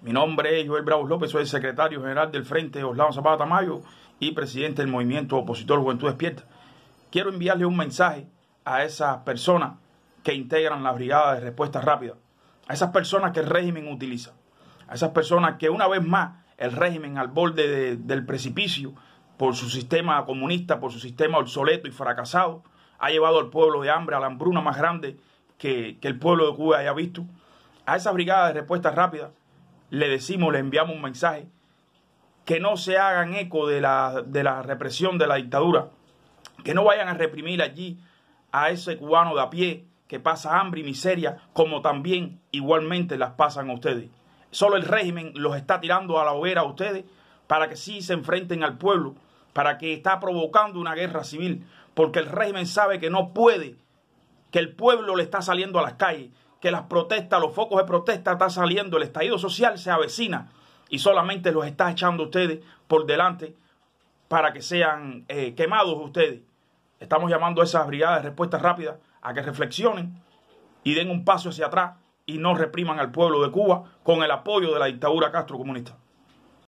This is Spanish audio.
Mi nombre es Joel Bravo López, soy el secretario general del Frente Oslado Zapata Mayo y presidente del movimiento opositor Juventud Despierta. Quiero enviarle un mensaje a esas personas que integran la brigada de respuesta rápida, a esas personas que el régimen utiliza, a esas personas que una vez más el régimen al borde del precipicio por su sistema comunista, por su sistema obsoleto y fracasado, ha llevado al pueblo de hambre a la hambruna más grande que, que el pueblo de Cuba haya visto. A esas brigadas de respuesta rápida le decimos, le enviamos un mensaje, que no se hagan eco de la, de la represión de la dictadura, que no vayan a reprimir allí a ese cubano de a pie que pasa hambre y miseria, como también igualmente las pasan a ustedes. Solo el régimen los está tirando a la hoguera a ustedes para que sí se enfrenten al pueblo, para que está provocando una guerra civil, porque el régimen sabe que no puede, que el pueblo le está saliendo a las calles, que las protestas, los focos de protesta están saliendo, el estallido social se avecina y solamente los está echando ustedes por delante para que sean eh, quemados ustedes. Estamos llamando a esas brigadas de respuesta rápida a que reflexionen y den un paso hacia atrás y no repriman al pueblo de Cuba con el apoyo de la dictadura Castro comunista.